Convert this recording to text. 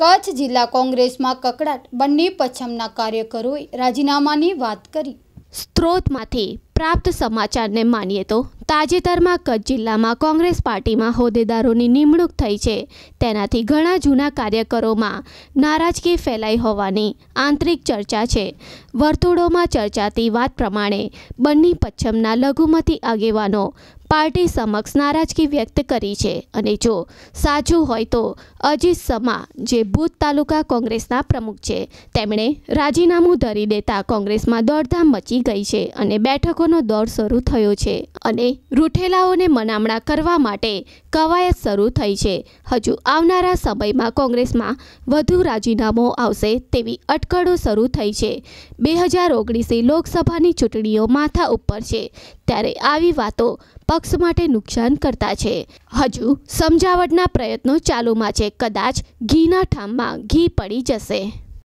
કચ્છ જિલ્લા કોંગ્રેસમાં કકડાટ બંને પચ્છમના કાર્યકરોએ રાજીનામાની વાત કરી સ્ત્રોતમાંથી પ્રાપ્ત સમાચારને માનીએ તો તાજેતરમાં કચ્છ જિલ્લામાં કોંગ્રેસ પાર્ટીમાં હોદ્દેદારોની નિમણૂક થઈ છે તેનાથી ઘણા જૂના કાર્યકરોમાં નારાજગી ફેલાઈ હોવાની આંતરિક ચર્ચા છે વર્તુળોમાં ચર્ચાતી વાત પ્રમાણે બંને પચ્છમના લઘુમતી આગેવાનો પાર્ટી સમક્ષ નારાજગી વ્યક્ત કરી છે અને જો સાચું હોય તો અજીત સમા જે ભૂત તાલુકા કોંગ્રેસના પ્રમુખ છે તેમણે રાજીનામું ધરી દેતા કોંગ્રેસમાં દોડધામ મચી ગઈ છે અને બેઠકોનો દોર શરૂ થયો છે અને રૂઠેલાઓને મનામણા કરવા માટે કવાયત શરૂ થઈ છે હજુ આવનારા સમયમાં કોંગ્રેસમાં વધુ રાજીનામો આવશે તેવી અટકળો શરૂ થઈ છે બે હજાર ઓગણીસી લોકસભાની ચૂંટણીઓ માથા ઉપર છે ત્યારે આવી વાતો પક્ષ માટે નુકસાન કરતા છે હજુ સમજાવટના પ્રયત્નો ચાલુમાં છે કદાચ ઘીના ઠામમાં ઘી પડી જશે